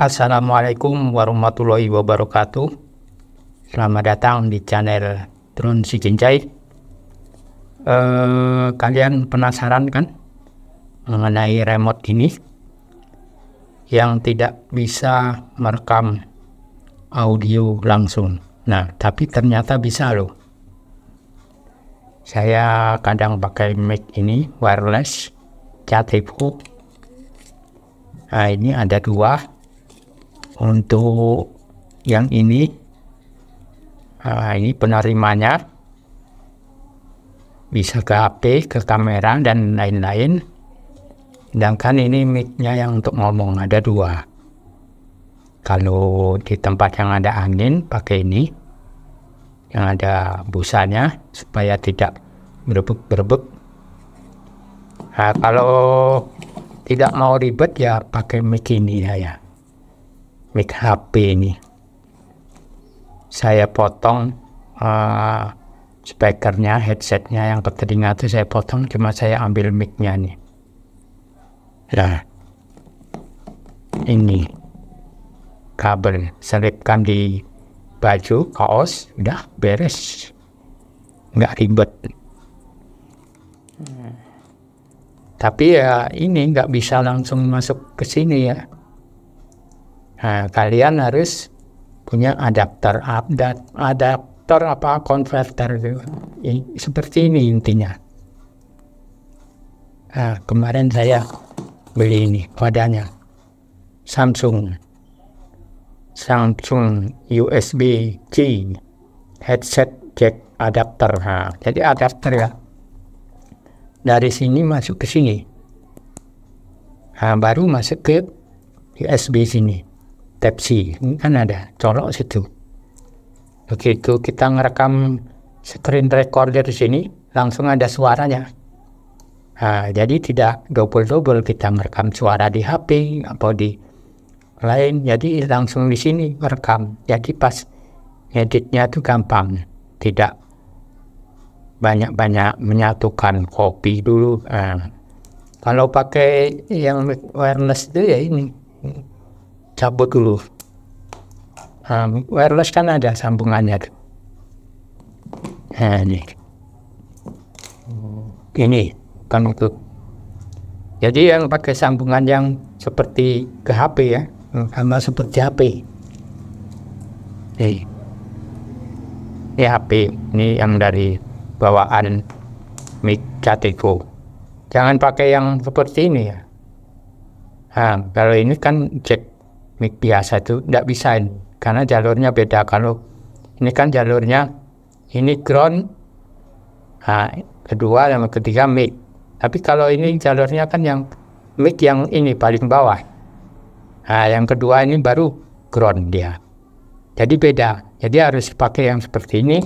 Assalamualaikum warahmatullahi wabarakatuh Selamat datang di channel Drone Si eh, Kalian penasaran kan mengenai remote ini yang tidak bisa merekam audio langsung Nah tapi ternyata bisa loh Saya kadang pakai mic ini wireless cat Nah ini ada dua untuk yang ini uh, ini penerimanya bisa ke HP, ke kamera dan lain-lain sedangkan ini micnya yang untuk ngomong ada dua kalau di tempat yang ada angin pakai ini yang ada busanya supaya tidak berebek-berebek nah, kalau tidak mau ribet ya pakai mic ini ya, ya mic HP ini saya potong uh, speakernya headsetnya yang terdengar itu saya potong cuma saya ambil micnya nih nah ini kabel selipkan di baju kaos udah beres nggak ribet hmm. tapi ya ini nggak bisa langsung masuk ke sini ya Nah, kalian harus punya adapter update, adapter apa konverter itu. Seperti ini intinya. Nah, kemarin saya beli ini padanya Samsung Samsung USB C headset jack adapter ha. jadi adapter ya dari sini masuk ke sini nah, baru masuk ke USB sini Tepsi hmm, kan ada colok situ oke itu kita ngerekam screen recorder di sini langsung ada suaranya nah, jadi tidak double-double kita ngerekam suara di HP atau di lain jadi langsung di sini merekam jadi pas editnya tuh gampang tidak banyak-banyak menyatukan kopi dulu eh, kalau pakai yang wireless itu ya ini cabut dulu. Um, wireless kan ada sambungannya Nah, ini. Ini kan untuk. Jadi yang pakai sambungan yang seperti ke HP ya, sama seperti HP. Ini. Ini HP, ini yang dari bawaan mic Cateko. Jangan pakai yang seperti ini ya. Nah, kalau ini kan jack mic biasa itu tidak bisa ini. karena jalurnya beda kalau ini kan jalurnya ini ground nah, kedua dan ketiga mic tapi kalau ini jalurnya kan yang mic yang ini paling bawah nah yang kedua ini baru ground dia jadi beda jadi harus pakai yang seperti ini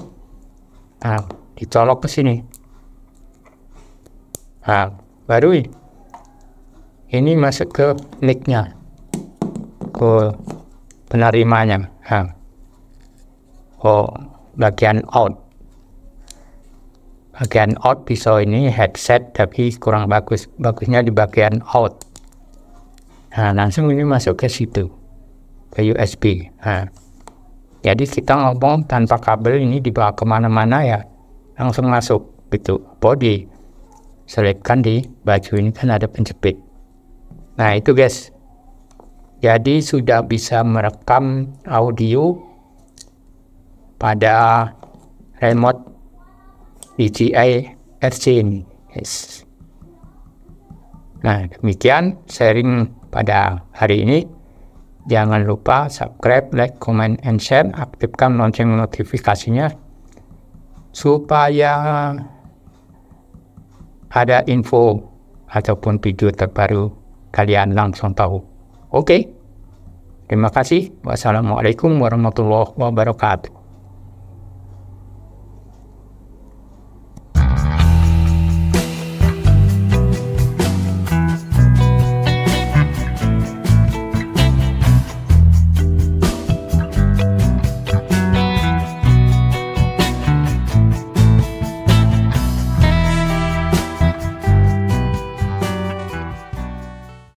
nah, dicolok ke sini nah baru ini masuk ke mic-nya ke penerimanya. Ha. Oh, bagian out. Bagian out pisau ini headset tapi kurang bagus. Bagusnya di bagian out. Nah, langsung ini masuk ke situ. Ke USB. ha. Jadi kita ngomong tanpa kabel ini dibawa kemana-mana ya langsung masuk gitu. Body selipkan di baju ini kan ada penjepit. Nah itu guys, jadi sudah bisa merekam audio pada remote DJI RC ini. Yes. Nah, demikian sharing pada hari ini. Jangan lupa subscribe, like, comment, and share. Aktifkan lonceng notifikasinya supaya ada info ataupun video terbaru kalian langsung tahu. Oke, okay. terima kasih. Wassalamualaikum warahmatullahi wabarakatuh.